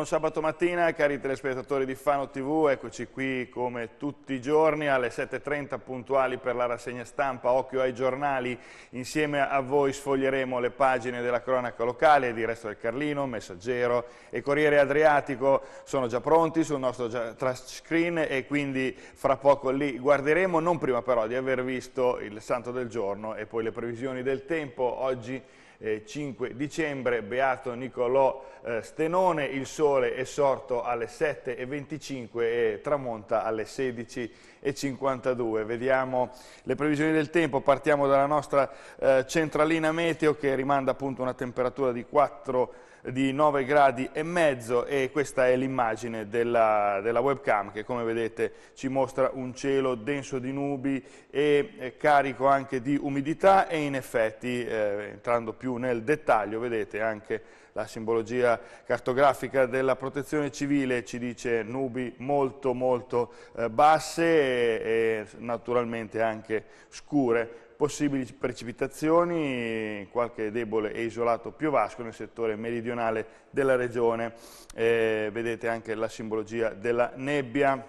Buon sabato mattina cari telespettatori di Fano TV, eccoci qui come tutti i giorni alle 7.30 puntuali per la rassegna stampa Occhio ai giornali. Insieme a voi sfoglieremo le pagine della cronaca locale di Resto del Carlino, Messaggero e Corriere Adriatico. Sono già pronti sul nostro trash screen e quindi fra poco li guarderemo, non prima però di aver visto il santo del giorno e poi le previsioni del tempo. Oggi eh, 5 dicembre, beato Nicolò eh, Stenone, il sole è sorto alle 7.25 e tramonta alle 16.52. Vediamo le previsioni del tempo, partiamo dalla nostra eh, centralina meteo che rimanda appunto una temperatura di 4 gradi di 9 gradi e mezzo e questa è l'immagine della, della, webcam che come vedete ci mostra un cielo denso di nubi e eh, carico anche di umidità e in effetti eh, entrando più nel dettaglio vedete anche la simbologia cartografica della protezione civile ci dice nubi molto molto eh, basse e, e naturalmente anche scure possibili precipitazioni, qualche debole e isolato piovasco nel settore meridionale della regione. Eh, vedete anche la simbologia della nebbia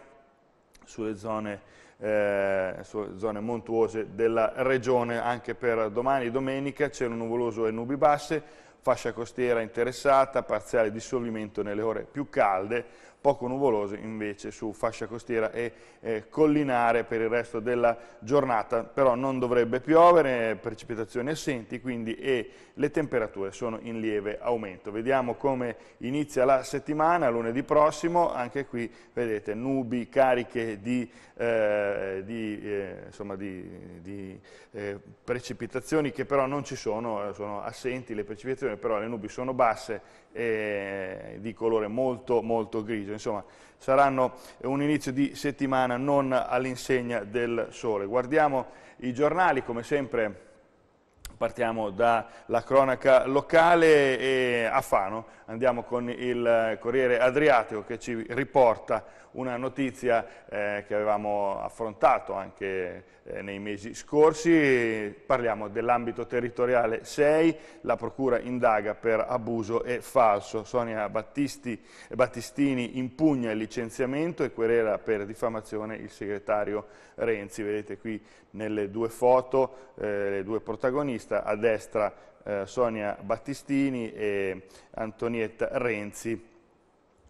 sulle zone, eh, sulle zone montuose della regione. Anche per domani, domenica, cielo nuvoloso e nubi basse, fascia costiera interessata, parziale dissolvimento nelle ore più calde, poco nuvolose invece su fascia costiera e eh, collinare per il resto della giornata, però non dovrebbe piovere, precipitazioni assenti quindi e le temperature sono in lieve aumento. Vediamo come inizia la settimana, lunedì prossimo, anche qui vedete nubi cariche di, eh, di, eh, insomma, di, di eh, precipitazioni che però non ci sono, eh, sono assenti le precipitazioni, però le nubi sono basse e di colore molto molto grigio grigio, insomma saranno un inizio di settimana non all'insegna del sole. Guardiamo i giornali, come sempre Partiamo dalla cronaca locale e a Fano andiamo con il Corriere Adriatico che ci riporta una notizia eh, che avevamo affrontato anche eh, nei mesi scorsi, parliamo dell'ambito territoriale 6, la procura indaga per abuso e falso, Sonia Battisti, Battistini impugna il licenziamento e querela per diffamazione il segretario Renzi, vedete qui nelle due foto eh, le due protagoniste sinistra, a destra eh, Sonia Battistini e Antonietta Renzi,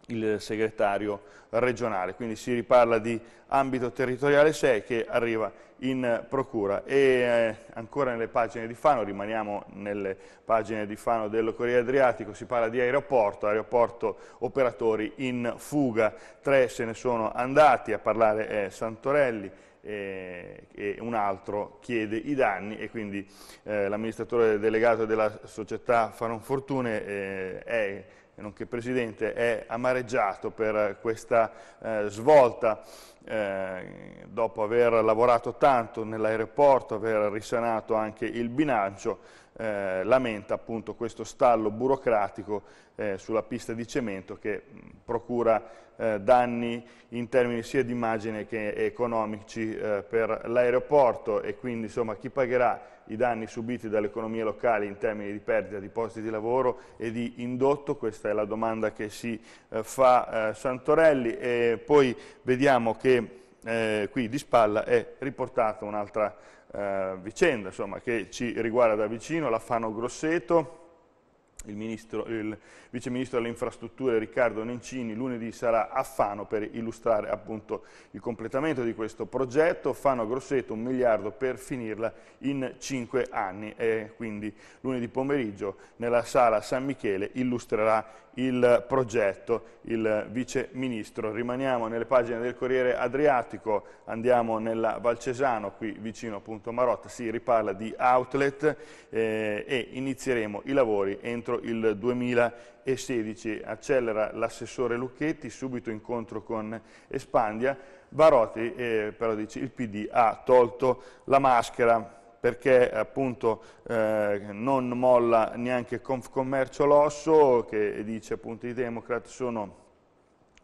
il segretario regionale. Quindi si riparla di ambito territoriale 6 che arriva in procura. E eh, ancora nelle pagine di Fano, rimaniamo nelle pagine di Fano del Corriere Adriatico, si parla di aeroporto, aeroporto operatori in fuga, tre se ne sono andati a parlare eh, Santorelli, eh, e un altro chiede i danni e quindi eh, l'amministratore delegato della società Faron Fortune eh, è nonché presidente, è amareggiato per questa eh, svolta eh, dopo aver lavorato tanto nell'aeroporto, aver risanato anche il bilancio, eh, lamenta appunto questo stallo burocratico eh, sulla pista di cemento che mh, mm, procura eh, danni in termini sia di immagine che economici eh, per l'aeroporto e quindi insomma chi pagherà i danni subiti dalle economie locali in termini di perdita di posti di lavoro e di indotto, questa è la domanda che si fa Santorelli e poi vediamo che che eh, qui di spalla è riportata un'altra eh, vicenda insomma, che ci riguarda da vicino, l'affano Grosseto, il, ministro, il vice ministro delle infrastrutture Riccardo Nencini lunedì sarà a Fano per illustrare appunto il completamento di questo progetto, Fano Grosseto un miliardo per finirla in cinque anni e quindi lunedì pomeriggio nella sala San Michele illustrerà il progetto il vice ministro. Rimaniamo nelle pagine del Corriere Adriatico, andiamo nella Valcesano, qui vicino appunto a Marotta, si riparla di outlet eh, e inizieremo i lavori entro entro il 2016. Accelera l'assessore Lucchetti, subito incontro con Espandia. Varotti eh, però dice il PD ha tolto la maschera perché appunto eh, non molla neanche Confcommercio Losso che dice appunto i democrat sono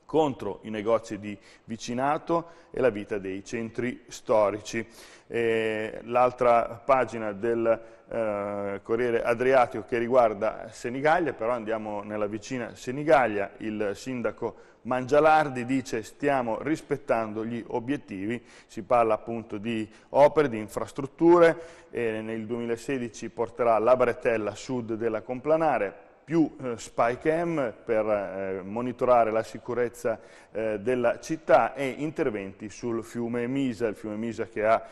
contro i negozi di vicinato e la vita dei centri storici. L'altra pagina del eh, Corriere Adriatico che riguarda Senigallia, però andiamo nella vicina Senigallia, il sindaco Mangialardi dice stiamo rispettando gli obiettivi, si parla appunto di opere, di infrastrutture, nel 2016 porterà la bretella sud della Complanare, più eh, cam per eh, monitorare la sicurezza eh, della città e interventi sul fiume Misa, il fiume Misa che ha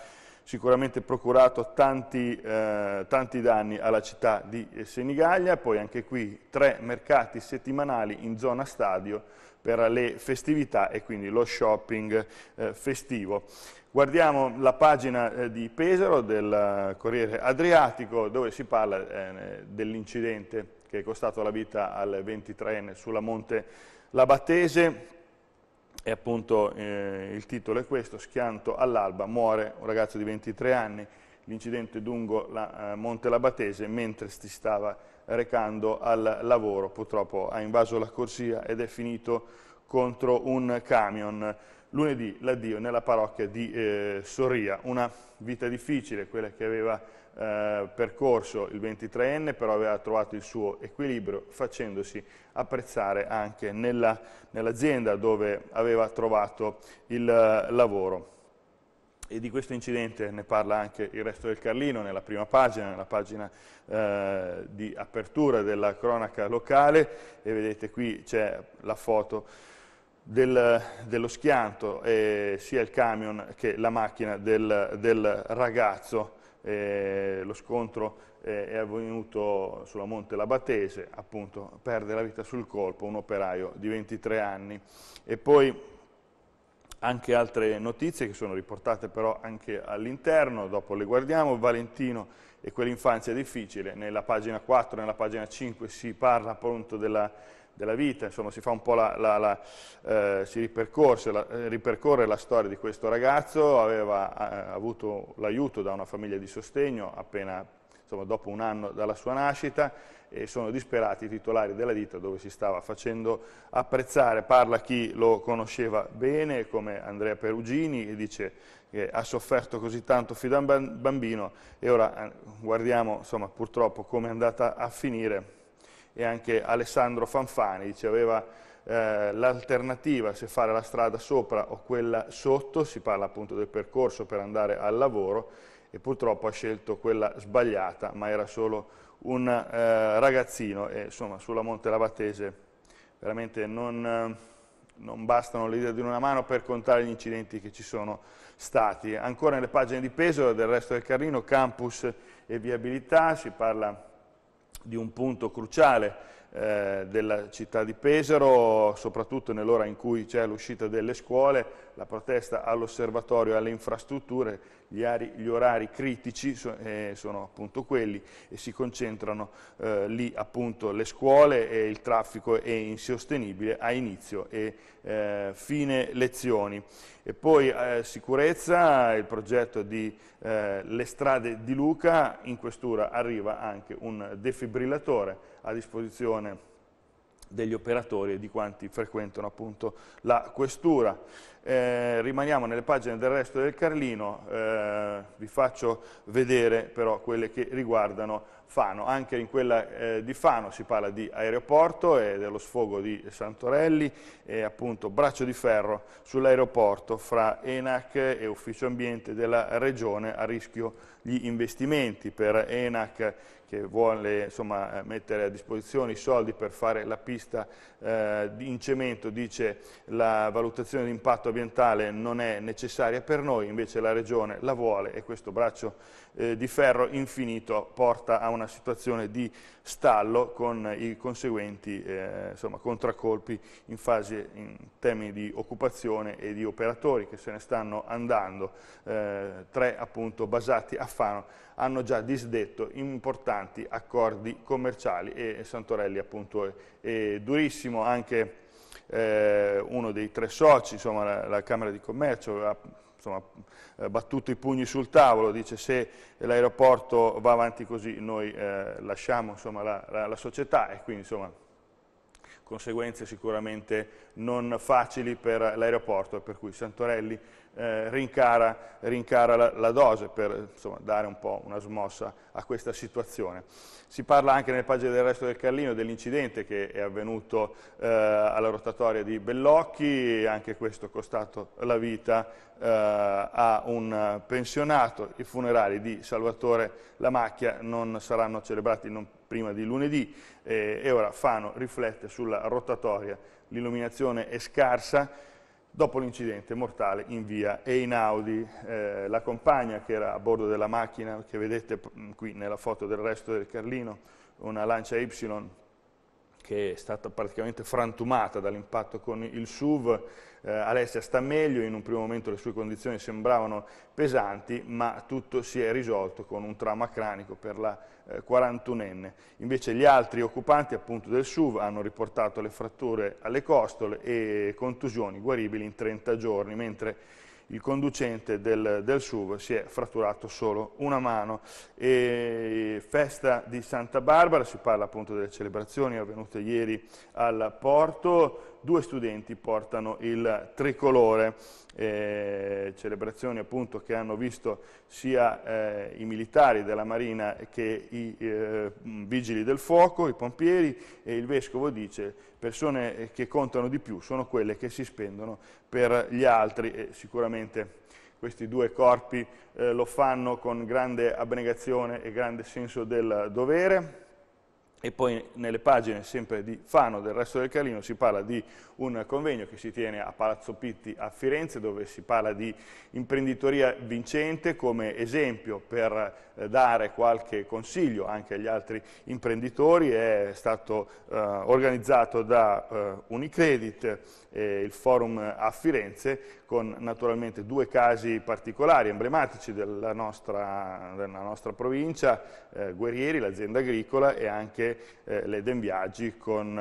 sicuramente procurato tanti, eh, tanti, danni alla città di Senigallia, poi anche qui tre mercati settimanali in zona stadio per le festività e quindi lo shopping eh, festivo. Guardiamo la pagina eh, di Pesaro del eh, Corriere Adriatico dove si parla eh, dell'incidente che è costato la vita al 23enne sulla Monte Labatese e appunto eh, il titolo è questo, schianto all'alba, muore un ragazzo di 23 anni, l'incidente lungo la eh, Monte Labatese mentre si stava recando al lavoro, purtroppo ha invaso la corsia ed è finito contro un camion. Lunedì l'addio nella parrocchia di eh, Soria, una vita difficile, quella che aveva eh, percorso il 23enne, però aveva trovato il suo equilibrio facendosi apprezzare anche nell'azienda nell dove aveva trovato il eh, lavoro. E di questo incidente ne parla anche il resto del Carlino nella prima pagina, nella pagina eh, di apertura della cronaca locale e vedete qui c'è la foto del, dello schianto eh, sia il camion che la macchina del, del ragazzo. Eh, lo scontro eh, è avvenuto sulla Monte Labatese, appunto perde la vita sul colpo un operaio di 23 anni. E poi anche altre notizie che sono riportate però anche all'interno, dopo le guardiamo, Valentino e quell'infanzia è difficile. Nella pagina 4, nella pagina 5 si parla appunto della, della vita, insomma si fa un po' la, la, la eh, si ripercorse, la, eh, ripercorre la storia di questo ragazzo, aveva eh, avuto l'aiuto da una famiglia di sostegno appena insomma, dopo un anno dalla sua nascita e sono disperati i titolari della ditta dove si stava facendo apprezzare, parla chi lo conosceva bene come Andrea Perugini e dice che ha sofferto così tanto fin da bambino e ora eh, guardiamo insomma, purtroppo come è andata a finire e anche Alessandro Fanfani ci aveva eh, l'alternativa se fare la strada sopra o quella sotto, si parla appunto del percorso per andare al lavoro e purtroppo ha scelto quella sbagliata, ma era solo un eh, ragazzino e insomma sulla Monte Lavatese veramente non, eh, non bastano le dita di una mano per contare gli incidenti che ci sono stati. Ancora nelle pagine di Pesaro del resto del Carlino, campus e viabilità, si parla di un punto cruciale eh, della città di Pesaro, soprattutto nell'ora in cui c'è l'uscita delle scuole, la protesta all'osservatorio alle infrastrutture gli, ari, gli orari critici so, eh, sono appunto quelli e si concentrano eh, lì appunto le scuole e il traffico è insostenibile a inizio e eh, fine lezioni. E poi eh, sicurezza, il progetto di eh, Le strade di Luca, in questura arriva anche un defibrillatore a disposizione degli operatori e di quanti frequentano appunto la questura. Eh, rimaniamo nelle pagine del resto del Carlino, eh, vi faccio vedere però quelle che riguardano Fano. Anche in quella eh, di Fano si parla di aeroporto e dello sfogo di Santorelli e appunto braccio di ferro sull'aeroporto fra ENAC e Ufficio Ambiente della Regione a rischio gli investimenti per ENAC che vuole insomma, eh, mettere a disposizione i soldi per fare la pista eh, in cemento, dice la valutazione di impatto ambientale non è necessaria per noi, invece la Regione la vuole e questo braccio eh, di ferro infinito porta a una situazione di stallo con i conseguenti eh, insomma, contraccolpi in, fase, in termini di occupazione e di operatori che se ne stanno andando, eh, tre appunto basati a Fano hanno già disdetto importanti accordi commerciali e Santorelli appunto è, è durissimo anche eh, uno dei tre soci, insomma, la, la Camera di Commercio ha insomma, eh, battuto i pugni sul tavolo, dice se l'aeroporto va avanti così noi eh, lasciamo insomma, la, la, la, società e quindi insomma, conseguenze sicuramente non facili per l'aeroporto, per cui Santorelli eh, rincara, rincara la, la, dose per insomma, dare un po' una smossa a questa situazione. Si parla anche nelle pagine del resto del Carlino dell'incidente che è avvenuto eh, alla rotatoria di Bellocchi, anche questo è costato la vita eh, a un pensionato. I funerali di Salvatore Lamacchia non saranno celebrati non prima di lunedì eh, e ora Fano riflette sulla rotatoria. L'illuminazione è scarsa dopo l'incidente mortale in via Einaudi. Eh, la compagna che era a bordo della macchina, che vedete mm, qui nella foto del resto del Carlino, una Lancia Y che è stata praticamente frantumata dall'impatto con il SUV, eh, Alessia sta meglio, in un primo momento le sue condizioni sembravano pesanti, ma tutto si è risolto con un trauma cranico per la eh, 41enne. Invece gli altri occupanti appunto, del SUV hanno riportato le fratture alle costole e contusioni guaribili in 30 giorni, mentre il conducente del, del, SUV si è fratturato solo una mano. E festa di Santa Barbara, si parla appunto delle celebrazioni avvenute ieri al Porto, due studenti portano il tricolore, eh, celebrazioni appunto che hanno visto sia eh, i militari della Marina che i eh, vigili del fuoco, i pompieri e il Vescovo dice persone eh, che contano di più sono quelle che si spendono per gli altri e sicuramente questi due corpi eh, lo fanno con grande abnegazione e grande senso del dovere. E poi nelle pagine sempre di Fano del resto del Carlino si parla di un convegno che si tiene a Palazzo Pitti a Firenze dove si parla di imprenditoria vincente come esempio per eh, dare qualche consiglio anche agli altri imprenditori. È stato eh, organizzato da eh, Unicredit, il forum a Firenze con naturalmente due casi particolari, emblematici della nostra, della nostra provincia, eh, Guerrieri, l'azienda agricola e anche eh, l'Eden Viaggi con,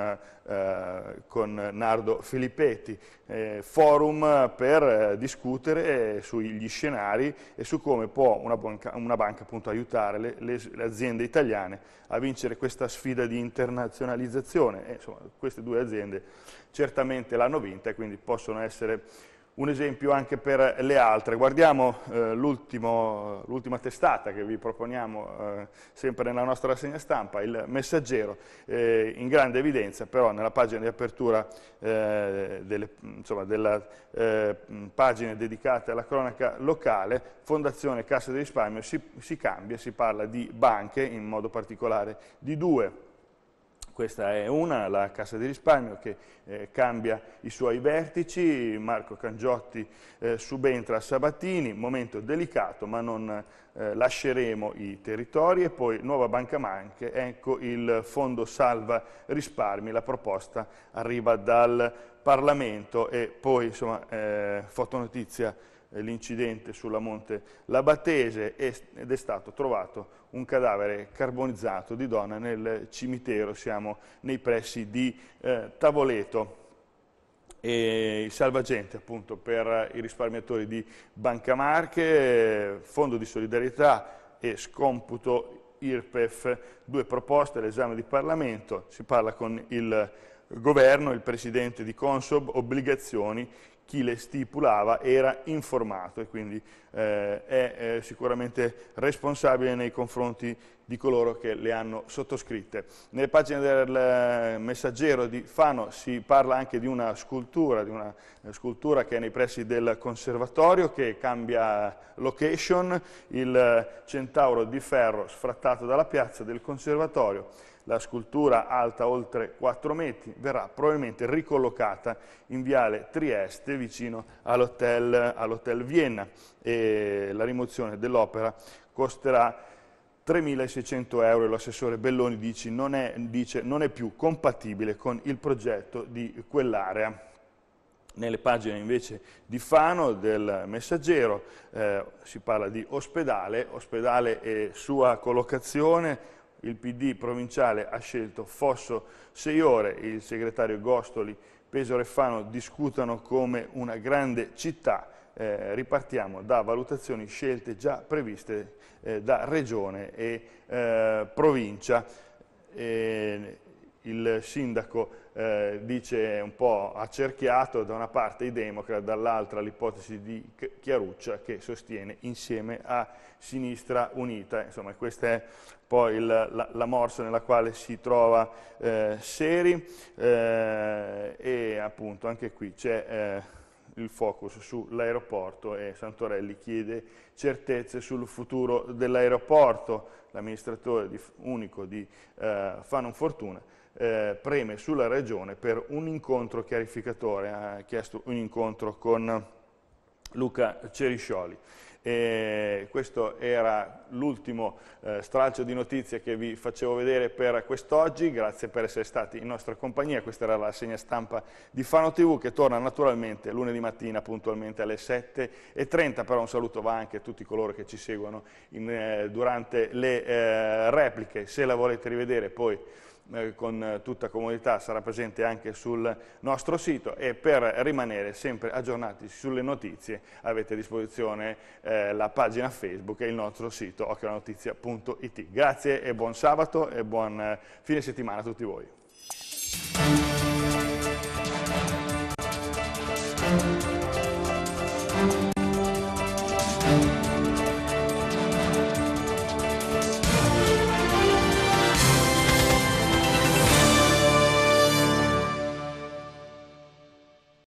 eh, con, Nardo Filippetti, eh, forum per eh, discutere eh, sugli scenari e su come può una banca, una banca appunto, aiutare le, le, le, aziende italiane a vincere questa sfida di internazionalizzazione. E, insomma, queste due aziende certamente l'hanno vinta e quindi possono essere un esempio anche per le altre. Guardiamo eh, l'ultima testata che vi proponiamo eh, sempre nella nostra rassegna stampa, il Messaggero, eh, in grande evidenza però nella pagina di apertura eh, delle, insomma, della eh, pagina dedicata alla cronaca locale, Fondazione Cassa di Risparmio si, si cambia, si parla di banche, in modo particolare di due questa è una, la Cassa di risparmio che eh, cambia i suoi vertici, Marco Cangiotti eh, subentra a Sabatini, momento delicato ma non eh, lasceremo i territori e poi Nuova Banca Manche, ecco il fondo salva risparmi, la proposta arriva dal Parlamento e poi insomma eh, fotonotizia eh, l'incidente sulla Monte Labatese ed è stato trovato un cadavere carbonizzato di donna nel cimitero, siamo nei pressi di eh, Tavoleto. E il salvagente appunto per i risparmiatori di Banca Marche, Fondo di Solidarietà e Scomputo IRPEF, due proposte all'esame di Parlamento, si parla con il governo, il presidente di Consob, obbligazioni chi le stipulava era informato e quindi eh, è eh, sicuramente responsabile nei confronti di coloro che le hanno sottoscritte. Nelle pagine del eh, messaggero di Fano si parla anche di una scultura, di una eh, scultura che è nei pressi del conservatorio che cambia location, il eh, centauro di ferro sfrattato dalla piazza del conservatorio la scultura alta oltre 4 metri verrà probabilmente ricollocata in viale Trieste vicino all'hotel all Vienna e la rimozione dell'opera costerà 3.600 euro e l'assessore Belloni dice non, è, dice non è più compatibile con il progetto di quell'area. Nelle pagine invece di Fano, del Messaggero, eh, si parla di ospedale, ospedale e sua collocazione, il PD provinciale ha scelto Fosso 6 ore, il segretario Gostoli, Pesaro e Fano discutono come una grande città. Eh, ripartiamo da valutazioni scelte già previste eh, da regione e eh, provincia. E il sindaco eh, dice un po' accerchiato da una parte i democrati, dall'altra l'ipotesi di Chiaruccia che sostiene insieme a Sinistra Unita. Insomma questa è poi il, la, la, morsa nella quale si trova eh, Seri eh, e appunto anche qui c'è eh, il focus sull'aeroporto e Santorelli chiede certezze sul futuro dell'aeroporto. L'amministratore unico di eh, Fanon Fortuna eh, preme sulla Regione per un incontro chiarificatore, ha chiesto un incontro con Luca Ceriscioli. E questo era l'ultimo eh, stralcio di notizie che vi facevo vedere per quest'oggi, grazie per essere stati in nostra compagnia, questa era la segna stampa di Fano TV che torna naturalmente lunedì mattina puntualmente alle 7.30, però un saluto va anche a tutti coloro che ci seguono in, eh, durante le eh, repliche, se la volete rivedere poi eh, con eh, tutta comodità sarà presente anche sul nostro sito e per rimanere sempre aggiornati sulle notizie avete a disposizione eh, la pagina Facebook e il nostro sito occhionotizia.it. Grazie e buon sabato e buon eh, fine settimana a tutti voi.